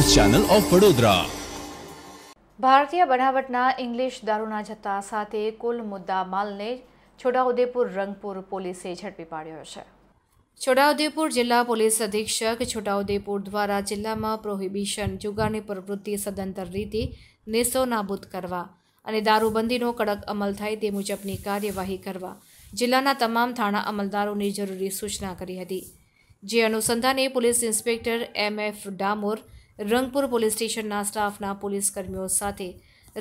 news channel of Vadodara ભારતીય બનાવટના English દારૂના જથ્થા સાથે કુલ મુદ્દા માલને છોટાઉદેપુર રંગપુર પોલીસે ઝડપી પાડ્યો છે છોટાઉદેપુર જિલ્લા પોલીસ અધિક્ષક છોટાઉદેપુર દ્વારા જિલ્લામાં પ્રોહિબિશન જુગારની પ્રવૃત્તિ સદંતર રીતે નેસ્તો નાબૂદ કરવા અને દારૂબંધીનો કડક અમલ થાય તે મુજબની કાર્યવાહી કરવા જિલ્લાના તમામ થાણા અમલદારોને જરૂરી સૂચના કરી હતી જે અનુસંધાને police inspector M F Damor Rangpur police સ્ટેશનના સ્ટાફના પોલીસ કર્મીઓ સાથે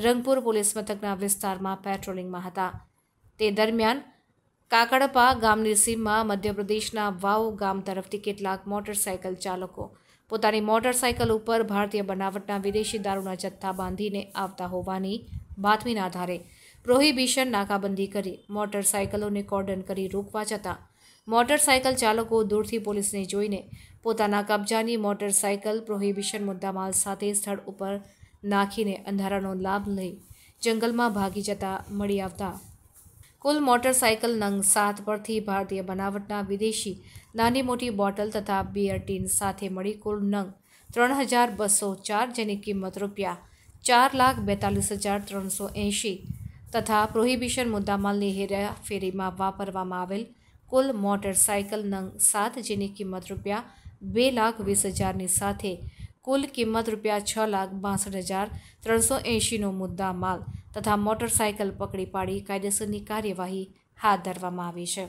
રંગપુર પોલીસ મથકના વિસ્તારમાં પેટ્રોલિંગમાં હતા તે દરમિયાન કાકડપા ગામની સીમમાં મધ્યપ્રદેશના વાવ ગામ તરફથી કેટલાક મોટરસાઇકલ ચાલકો પોતાની મોટરસાઇકલ ઉપર ભારતીય બનાવટના વિદેશી દારૂના જથ્થા બાંધીને આવતા હોવાની બાતમીના આધારે પ્રોહિબિશન નાકાબંધી કરી મોટરસાઇકલોને કોર્ડન કરી રોકવા જતાં મોટરસાયકલ ચાલકો દૂરથી પોલીસને જોઈને પોતાના કબજાની મોટરસાયકલ પ્રોહિબિશન મુદ્દામાલ સાથે સ્થળ ઉપર નાખીને અંધારાનો લાભ લઈ જંગલમાં ભાગી જતા મળી આવતા કુલ મોટરસાયકલ નંગ સાત પરથી ભારતીય બનાવટના વિદેશી નાની મોટી બોટલ તથા બિયર ટીન સાથે મળી કુલ નંગ ત્રણ હજાર બસો ચાર જેની કિંમત રૂપિયા ચાર લાખ બેતાલીસ હજાર ત્રણસો એંશી તથા પ્રોહિબિશન મુદ્દામાલની હેરાફેરીમાં વાપરવામાં આવેલ કુલ મોટરસાયકલ નંગ સાત જેની કિંમત રૂપિયા બે લાખ વીસ હજારની સાથે કુલ કિંમત રૂપિયા છ લાખ બાસઠ હજાર ત્રણસો એંશીનો મુદ્દા માલ તથા મોટરસાયકલ પકડી પાડી કાયદેસરની કાર્યવાહી હાથ ધરવામાં આવી છે